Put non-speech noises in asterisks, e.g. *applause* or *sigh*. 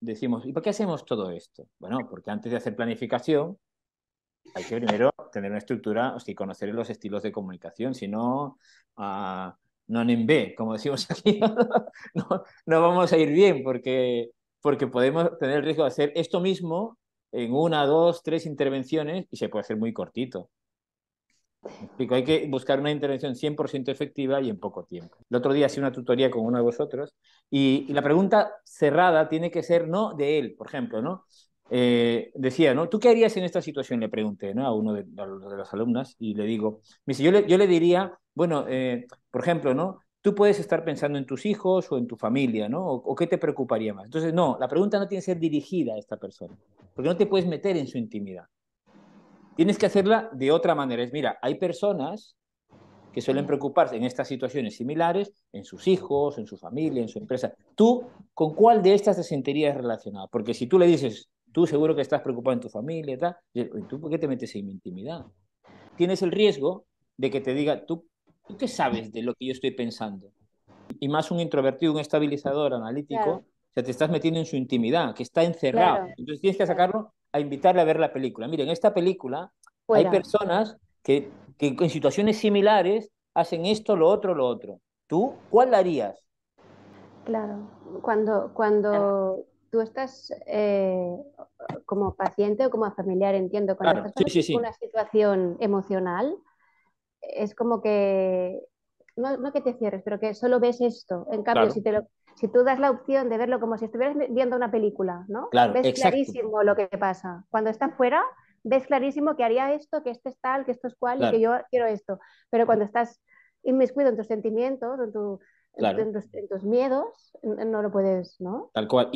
decimos, ¿y por qué hacemos todo esto? Bueno, porque antes de hacer planificación hay que primero tener una estructura y conocer los estilos de comunicación, si no, ah, no en B, como decimos *laughs* aquí, no, vamos a ir bien porque, porque podemos tener el riesgo de hacer esto mismo en una, dos, tres intervenciones y se puede hacer muy cortito hay que buscar una intervención 100% efectiva y en poco tiempo. El otro día hice una tutoría con uno de vosotros y, la pregunta cerrada tiene que ser no de él, por ejemplo, ¿no? Eh, decía, ¿no? ¿Tú qué harías en esta situación? Le pregunté a uno de, las alumnas y le digo, yo le, diría, bueno, eh, por ejemplo, ¿no? Tú puedes estar pensando en tus hijos o en tu familia, ¿no? o, qué te preocuparía más. Entonces, no, la pregunta no tiene que ser dirigida a esta persona, porque no te puedes meter en su intimidad. Tienes que hacerla de otra manera. Es, mira, hay personas que suelen preocuparse en estas situaciones similares, en sus hijos, en su familia, en su empresa. ¿Tú con cuál de estas te sentirías relacionado? Porque si tú le dices, tú seguro que estás preocupado en tu familia, y tal, ¿tú por qué te metes en mi intimidad? Tienes el riesgo de que te diga, ¿tú, qué sabes de lo que yo estoy pensando? Y más un introvertido, un estabilizador analítico, o sea, te estás metiendo en su intimidad, que está encerrado. Entonces tienes que sacarlo a invitarle a ver la película. Miren, esta película hay personas que, que en situaciones similares hacen esto, lo otro, lo otro. ¿Tú cuál harías? Claro, cuando, cuando tú estás eh, como paciente o como familiar, entiendo, cuando estás en una situación emocional, es como que, no, que te cierres, pero que solo ves esto. En cambio, si te lo, si tú das la opción de verlo como si estuvieras viendo una película, ¿no? ves clarísimo lo que pasa. Cuando estás fuera, ves clarísimo que haría esto, que este es tal, que esto es cual y que yo quiero esto. Pero cuando estás inmiscuido en tus sentimientos, en, tus, miedos, no lo puedes, ¿no? Tal cual.